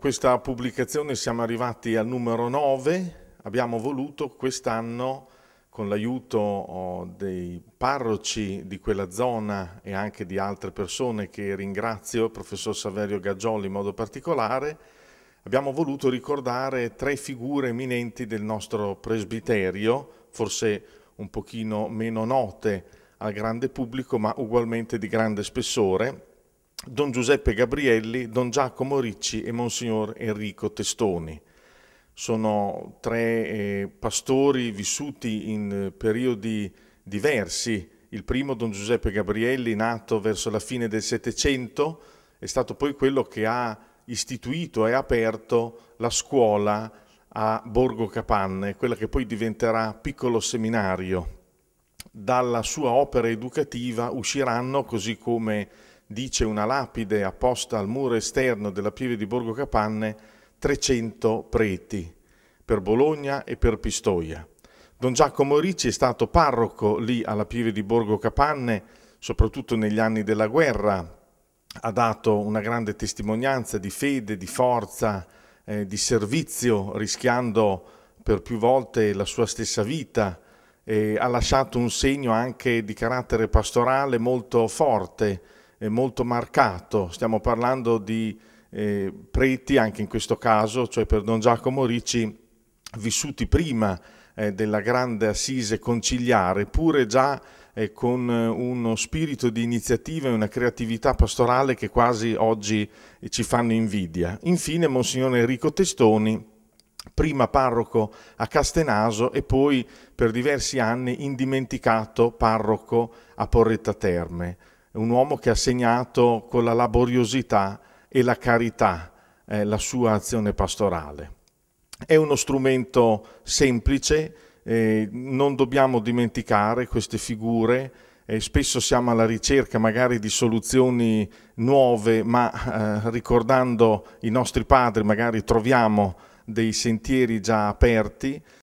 questa pubblicazione siamo arrivati al numero 9, abbiamo voluto quest'anno con l'aiuto oh, dei parroci di quella zona e anche di altre persone che ringrazio, il professor Saverio Gaggioli in modo particolare, abbiamo voluto ricordare tre figure eminenti del nostro presbiterio, forse un pochino meno note al grande pubblico ma ugualmente di grande spessore, Don Giuseppe Gabrielli, Don Giacomo Ricci e Monsignor Enrico Testoni. Sono tre eh, pastori vissuti in eh, periodi diversi. Il primo, Don Giuseppe Gabrielli, nato verso la fine del Settecento, è stato poi quello che ha istituito e aperto la scuola a Borgo Capanne, quella che poi diventerà piccolo seminario. Dalla sua opera educativa usciranno, così come dice una lapide apposta al muro esterno della pieve di Borgo Capanne, 300 preti per Bologna e per Pistoia. Don Giacomo Ricci è stato parroco lì alla pieve di Borgo Capanne, soprattutto negli anni della guerra, ha dato una grande testimonianza di fede, di forza, eh, di servizio, rischiando per più volte la sua stessa vita. Eh, ha lasciato un segno anche di carattere pastorale molto forte, molto marcato, stiamo parlando di eh, preti, anche in questo caso, cioè per Don Giacomo Ricci, vissuti prima eh, della grande assise conciliare, pure già eh, con eh, uno spirito di iniziativa e una creatività pastorale che quasi oggi ci fanno invidia. Infine Monsignore Enrico Testoni, prima parroco a Castenaso e poi per diversi anni indimenticato parroco a Porretta Terme un uomo che ha segnato con la laboriosità e la carità eh, la sua azione pastorale. È uno strumento semplice, eh, non dobbiamo dimenticare queste figure, eh, spesso siamo alla ricerca magari di soluzioni nuove, ma eh, ricordando i nostri padri magari troviamo dei sentieri già aperti,